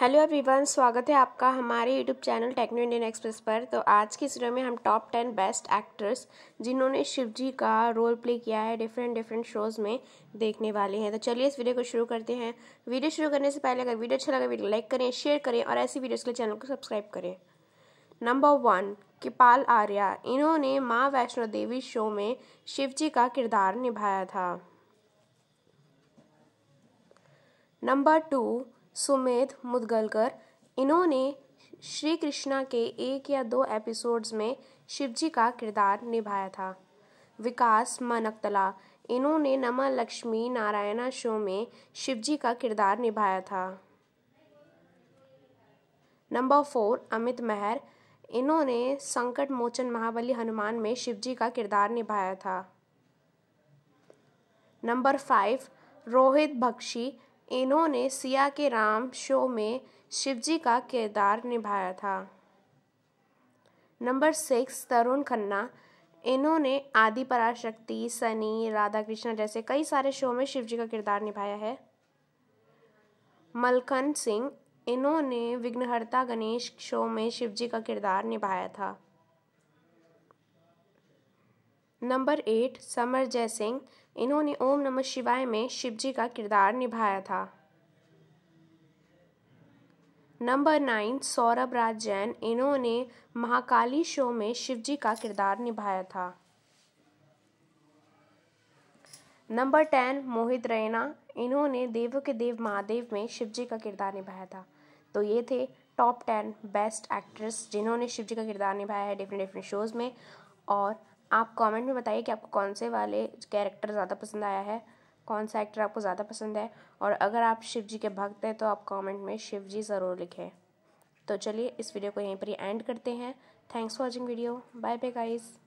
hello everyone स्वागत है आपका हमारे YouTube channel techno Indian Express पर तो आज की वीडियो में हम टॉप टेन बेस्ट एक्टर्स जिन्होंने शिवजी का रोल प्ले किया है डिफरेंट डिफरेंट शोज़ में देखने वाले हैं तो चलिए इस वीडियो को शुरू करते हैं वीडियो शुरू करने से पहले अगर वीडियो अच्छा लगा वीडियो लाइक करें शेयर करें और ऐसी वीडियोज़ के लिए चैनल को सब्सक्राइब करें नंबर वन कृपाल आर्या इन्होंने माँ वैष्णो देवी शो में शिव का किरदार निभाया था नंबर टू सुमेध मुदगलकर इन्होंने श्री कृष्णा के एक या दो एपिसोड्स में शिवजी का किरदार निभाया था विकास मनकतला इन्होंने नमा लक्ष्मी नारायणा शो में शिवजी का किरदार निभाया था नंबर फोर अमित मेहर इन्होंने संकट मोचन महाबली हनुमान में शिवजी का किरदार निभाया था नंबर फाइव रोहित बख्शी इन्होंने सिया के राम शो में शिवजी का किरदार निभाया था नंबर सिक्स तरुण खन्ना इन्होंने आदि पराशक्ति सनी राधा कृष्ण जैसे कई सारे शो में शिवजी का किरदार निभाया है मलखन सिंह इन्होंने विघ्नहर्ता गणेश शो में शिवजी का किरदार निभाया था नंबर एट समर जय सिंह इन्होंने ओम नमः शिवाय में शिवजी का किरदार निभाया था नंबर नाइन सौरभ राज जैन इन्होंने महाकाली शो में शिवजी का किरदार निभाया था नंबर टेन मोहित रैना इन्होंने देव के देव महादेव में शिवजी का किरदार निभाया था तो ये थे टॉप टेन बेस्ट एक्ट्रेस जिन्होंने शिवजी का किरदार निभाया है डिफरेंट डिफरेंट शोज़ में और आप कमेंट में बताइए कि आपको कौन से वाले कैरेक्टर ज़्यादा पसंद आया है कौन सा एक्टर आपको ज़्यादा पसंद है और अगर आप शिव जी के भक्त हैं तो आप कमेंट में शिव जी ज़रूर लिखें तो चलिए इस वीडियो को यहीं पर ही एंड करते हैं thanks for watching video bye bye guys